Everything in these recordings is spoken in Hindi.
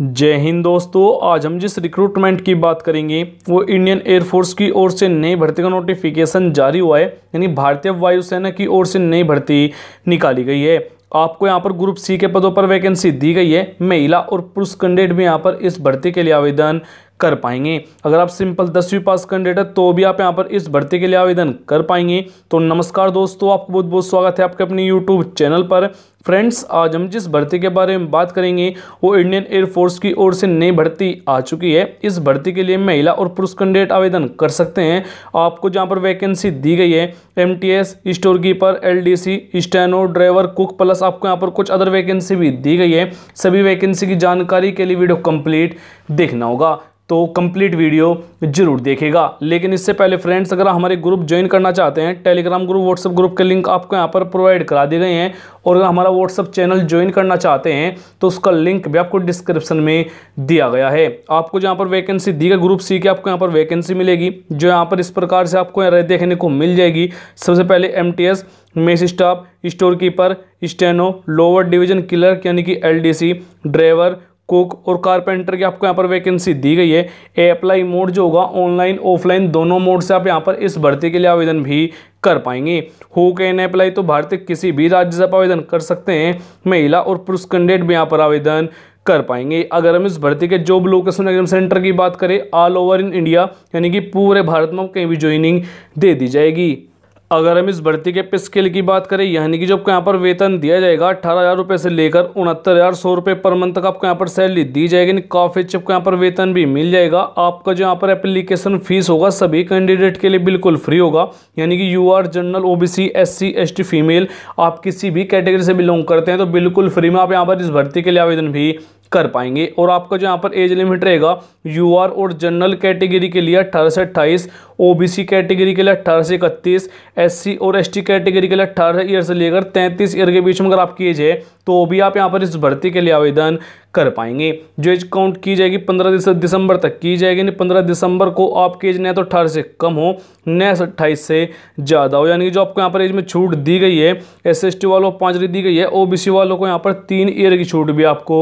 जय हिंद दोस्तों आज हम जिस रिक्रूटमेंट की बात करेंगे वो इंडियन एयरफोर्स की ओर से नई भर्ती का नोटिफिकेशन जारी हुआ है यानी भारतीय वायुसेना की ओर से नई भर्ती निकाली गई है आपको यहाँ पर ग्रुप सी के पदों पर वैकेंसी दी गई है महिला और पुरुष कैंडिडेट भी यहाँ पर इस भर्ती के लिए आवेदन कर पाएंगे अगर आप सिंपल दसवीं पास कैंडिडेट है तो भी आप यहाँ पर इस भर्ती के लिए आवेदन कर पाएंगे तो नमस्कार दोस्तों आपको बहुत बहुत स्वागत है आपके अपने यूट्यूब चैनल पर फ्रेंड्स आज हम जिस भर्ती के बारे में बात करेंगे वो इंडियन एयरफोर्स की ओर से नई भर्ती आ चुकी है इस भर्ती के लिए महिला और पुरुष कैंडिडेट आवेदन कर सकते हैं आपको जहाँ पर वैकेंसी दी गई है M T S store keeper L D C steno driver cook plus आपको यहाँ पर कुछ अदर वैकेंसी भी दी गई है सभी वैकेंसी की जानकारी के लिए वीडियो कम्प्लीट देखना होगा तो कंप्लीट वीडियो जरूर देखेगा लेकिन इससे पहले फ्रेंड्स अगर हमारे ग्रुप ज्वाइन करना चाहते हैं टेलीग्राम ग्रुप व्हाट्सएप ग्रुप के लिंक आपको यहाँ पर प्रोवाइड करा दिए गए हैं और अगर हमारा व्हाट्सअप चैनल ज्वाइन करना चाहते हैं तो उसका लिंक भी आपको डिस्क्रिप्शन में दिया गया है आपको जहाँ पर वैकेंसी दी गई ग्रुप सी की आपको यहाँ पर वैकेंसी मिलेगी जो यहाँ पर इस प्रकार से आपको यहाँ देखने को मिल जाएगी सबसे पहले M mess staff store keeper steno lower division clerk यानी कि एलडीसी ड्राइवर कुक और कारपेंटर की आपको यहाँ पर वैकेंसी दी गई है ए अप्लाई मोड जो होगा ऑनलाइन ऑफलाइन दोनों मोड से आप यहाँ पर इस भर्ती के लिए आवेदन भी कर पाएंगे हो कैन अप्लाई तो भारतीय किसी भी राज्य से आप आवेदन कर सकते हैं महिला और पुरुष कैंडिडेट भी यहाँ पर आवेदन कर पाएंगे अगर हम इस भर्ती के जॉब लोकेशन एग्जाम सेंटर की बात करें ऑल ओवर इन इंडिया यानी कि पूरे भारत में कहीं भी ज्वाइनिंग दे दी जाएगी अगर हम इस भर्ती के पे स्केल की बात करें यानी कि जो आपको यहाँ पर वेतन दिया जाएगा अट्ठारह हज़ार रुपये से लेकर उनहत्तर हज़ार सौ रुपये पर मंथ तक आपको यहाँ पर सैलरी दी जाएगी काफ़ी अच्छे आपको यहाँ पर वेतन भी मिल जाएगा आपका जो यहाँ पर एप्लीकेशन फीस होगा सभी कैंडिडेट के लिए बिल्कुल फ्री होगा यानी कि U R general O B C S C S T female आप किसी भी कैटेगरी से बिलोंग करते हैं तो बिल्कुल फ्री में आप यहाँ पर इस भर्ती के लिए आवेदन भी कर पाएंगे और आपका जो यहाँ पर एज लिमिट रहेगा यू आर और जनरल कैटेगरी के लिए अट्ठारह से अट्ठाईस ओ बी सी कैटेगरी के लिए अट्ठारह से इकतीस एस सी और एस टी कैटेगरी के लिए अट्ठारह ईयर से लेकर तैंतीस ईयर के बीच में अगर आपकी एज है तो भी आप यहाँ पर इस भर्ती के लिए आवेदन कर पाएंगे जो एज काउंट की जाएगी पंद्रह दिसंबर तक की जाएगी यानी पंद्रह दिसंबर को आपकी एज न तो अठारह से कम हो न अट्ठाईस से ज़्यादा हो यानी कि जो आपको यहाँ पर एज में छूट दी गई है एस वालों को पाँच दी गई है ओ वालों को यहाँ पर तीन ईयर की छूट भी आपको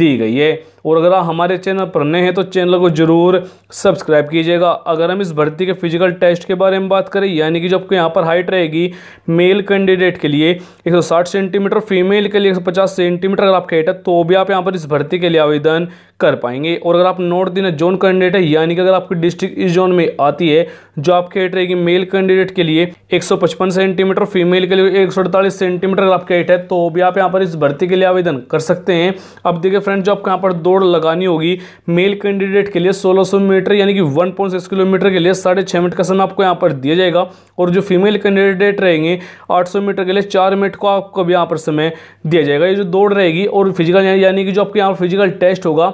दी गई है और अगर आप हमारे चैनल पर नए हैं तो चैनल को ज़रूर सब्सक्राइब कीजिएगा अगर हम इस भर्ती के फिजिकल टेस्ट के बारे में बात करें यानी कि जो आपको यहाँ पर हाइट रहेगी मेल कैंडिडेट के लिए 160 सेंटीमीटर फीमेल के लिए 150 सेंटीमीटर अगर आपके हाइट है तो भी आप यहाँ पर इस भर्ती के लिए आवेदन कर पाएंगे और अगर आप नॉर्थ दिन जोन कैंडिडेट है यानी कि अगर आपकी डिस्ट्रिक्ट इस जोन में आती है जो आपकी हाइट रहेगी मेल कैंडिडेट के लिए 155 सेंटीमीटर फीमेल के लिए एक सेंटीमीटर अगर आपकी हाइट है तो भी आप यहाँ पर इस भर्ती के लिए आवेदन कर सकते हैं अब देखिए फ्रेंड जो आपको यहाँ पर दो दौड़ लगानी होगी मेल कैंडिडेट के लिए 1600 मीटर यानी कि 1.6 किलोमीटर के लिए साढ़े छः मिनट का समय आपको यहाँ पर दिया जाएगा और जो फीमेल कैंडिडेट रहेंगे 800 मीटर के लिए चार मिनट को आपको भी यहाँ पर समय दिया जाएगा ये जो दौड़ रहेगी और फिजिकल यानी कि जो आपके यहाँ फिजिकल टेस्ट होगा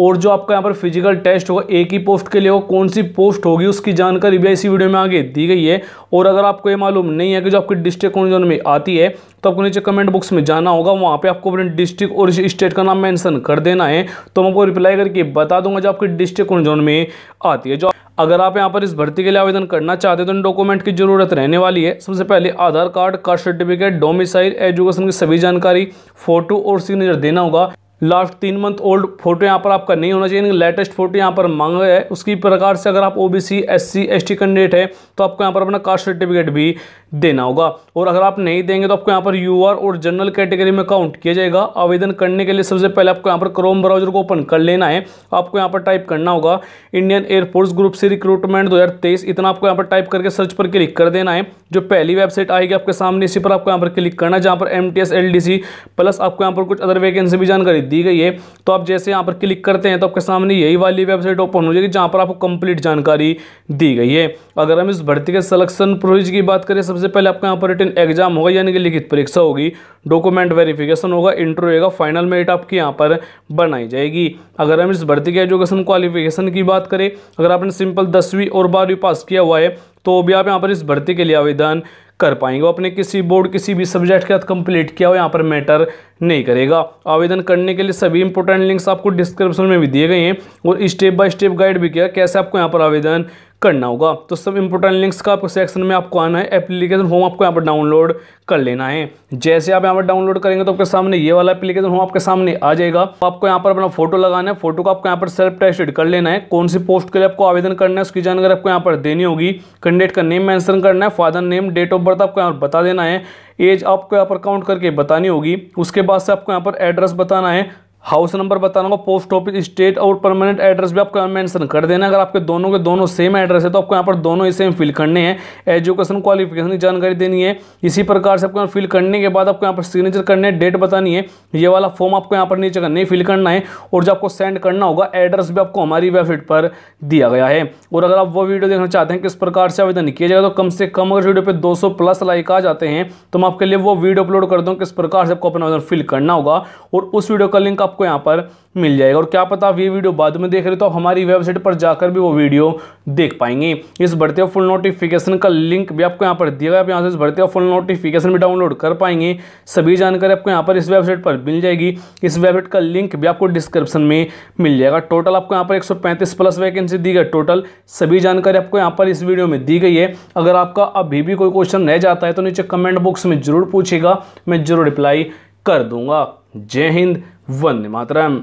और जो आपका यहाँ पर फिजिकल टेस्ट होगा एक ही पोस्ट के लिए होगा कौन सी पोस्ट होगी उसकी जानकारी भी इसी वीडियो में आगे दी गई है और अगर आपको ये मालूम नहीं है कि जो आपकी डिस्ट्रिक्ट कौन जोन में आती है तो आपको नीचे कमेंट बॉक्स में जाना होगा वहाँ पे आपको अपने डिस्ट्रिक्ट और स्टेट का नाम मेंशन कर देना है तो मैं आपको रिप्लाई करके बता दूंगा जो आपकी डिस्ट्रिक्ट कौन जोन में आती है जो अगर आप यहाँ पर इस भर्ती के लिए आवेदन करना चाहते हैं तो इन डॉक्यूमेंट की जरूरत रहने वाली है सबसे पहले Aadhaar card caste certificate domicile education की सभी जानकारी फोटो और सिग्नेचर देना होगा लास्ट तीन मंथ ओल्ड फोटो यहाँ पर आपका नहीं होना चाहिए लेटेस्ट फोटो यहाँ पर मांगा है उसकी प्रकार से अगर आप O B C S C S T candidate है तो आपको यहाँ पर अपना कास्ट सर्टिफिकेट भी देना होगा और अगर आप नहीं देंगे तो आपको यहाँ पर यू आर और जनरल कैटेगरी में काउंट किया जाएगा आवेदन करने के लिए सबसे पहले आपको यहाँ पर क्रोम ब्राउजर को ओपन कर लेना है आपको यहाँ पर टाइप करना होगा इंडियन एयरफोर्स ग्रुप से रिक्रूटमेंट दो इतना आपको यहाँ पर टाइप करके सर्च पर क्लिक कर देना है जो पहली वेबसाइट आएगी आपके सामने इसी पर आपको यहाँ पर क्लिक करना है जहाँ पर M T S L D C plus आपको यहाँ पर कुछ अदर वैकेंसी भी जानकारी दी गई है तो आप जैसे यहाँ पर क्लिक करते हैं तो आपके सामने यही वाली वेबसाइट ओपन हो जाएगी जहाँ पर आपको कंप्लीट जानकारी दी गई है अगर हम इस भर्ती के सलेक्शन प्रोसेज की बात करें सबसे पहले आपका यहाँ पर रिटर्न एग्जाम होगा यानी कि लिखित परीक्षा होगी डॉक्यूमेंट वेरिफिकेशन होगा इंटरव्यू होगा फाइनल मेरिट आपकी यहाँ पर बनाई जाएगी अगर हम इस भर्ती के एजुकेशन क्वालिफिकेशन की बात करें अगर आपने सिंपल दसवीं और बारहवीं पास किया हुआ है तो भी आप यहाँ पर इस भर्ती के लिए आवेदन कर पाएंगे वो अपने किसी बोर्ड किसी भी सब्जेक्ट के साथ कंप्लीट किया हो यहाँ पर मैटर नहीं करेगा आवेदन करने के लिए सभी इंपॉर्टेंट लिंक्स आपको डिस्क्रिप्शन में भी दिए गए हैं और स्टेप बाय स्टेप गाइड भी किया कैसे आपको यहाँ पर आवेदन करना होगा तो सब इंपॉर्टेंट लिंक्स का आपको सेक्शन में आपको आना है एप्लीकेशन होम आपको यहाँ पर डाउनलोड कर लेना है जैसे आप यहाँ पर डाउनलोड करेंगे तो आपके सामने ये वाला एप्लीकेशन होम आपके सामने आ जाएगा तो आपको यहाँ पर अपना फोटो लगाना है फोटो को आपको यहाँ पर सेल्फ टेस्टेड कर लेना है कौन सी पोस्ट के लिए आपको आवेदन करना है उसकी जानकारी आपको यहाँ पर देनी होगी कैंडिडेट का नेम मैंसन करना है father name date of birth आपको यहाँ पर बता देना है एज आपको यहाँ पर काउंट करके बतानी होगी उसके बाद से आपको यहाँ पर एड्रेस बताना है हाउस नंबर बताना होगा पोस्ट ऑफिस स्टेट और परमानेंट एड्रेस भी आपको मेंशन कर देना अगर आपके दोनों के दोनों सेम एड्रेस है तो आपको यहाँ पर दोनों ही सेम फिल करने हैं एजुकेशन क्वालिफिकेशन की जानकारी देनी है इसी प्रकार से आपको यहाँ फिल करने के बाद आपको यहाँ पर सिग्नेचर करने है डेट बतानी है ये वाला फॉर्म आपको यहाँ पर नीचे का नहीं फिल करना है और जो आपको सेंड करना होगा एड्रेस भी आपको हमारी वेबसाइट पर दिया गया है और अगर आप वो वीडियो देखना चाहते हैं किस प्रकार से आवेदन किया जाएगा तो कम से कम अगर वीडियो पर दो प्लस लाइक आ जाते हैं तो मैं आपके लिए वो वीडियो अपलोड कर दूँ किस प्रकार से आपको अपना आवेदन फिल करना होगा और उस वीडियो का लिंक आपको यहाँ पर मिल जाएगा और क्या पता आप ये वीडियो बाद में देख रहे हो तो हमारी वेबसाइट पर जाकर भी वो वीडियो देख पाएंगे इस बढ़ते हुए फुल नोटिफिकेशन का लिंक भी आपको यहाँ पर दिया गया आप यहाँ से इस बढ़ते हुए फुल नोटिफिकेशन भी डाउनलोड कर पाएंगे सभी जानकारी आपको यहाँ पर इस वेबसाइट पर मिल जाएगी इस वेबसाइट का लिंक भी आपको डिस्क्रिप्शन में मिल जाएगा टोटल आपको यहाँ पर एक प्लस वैकेंसी दी गई टोटल सभी जानकारी आपको यहाँ पर इस वीडियो में दी गई है अगर आपका अभी भी कोई क्वेश्चन रह जाता है तो नीचे कमेंट बॉक्स में ज़रूर पूछेगा मैं ज़रूर रिप्लाई कर दूंगा जय हिंद वंदे मातरम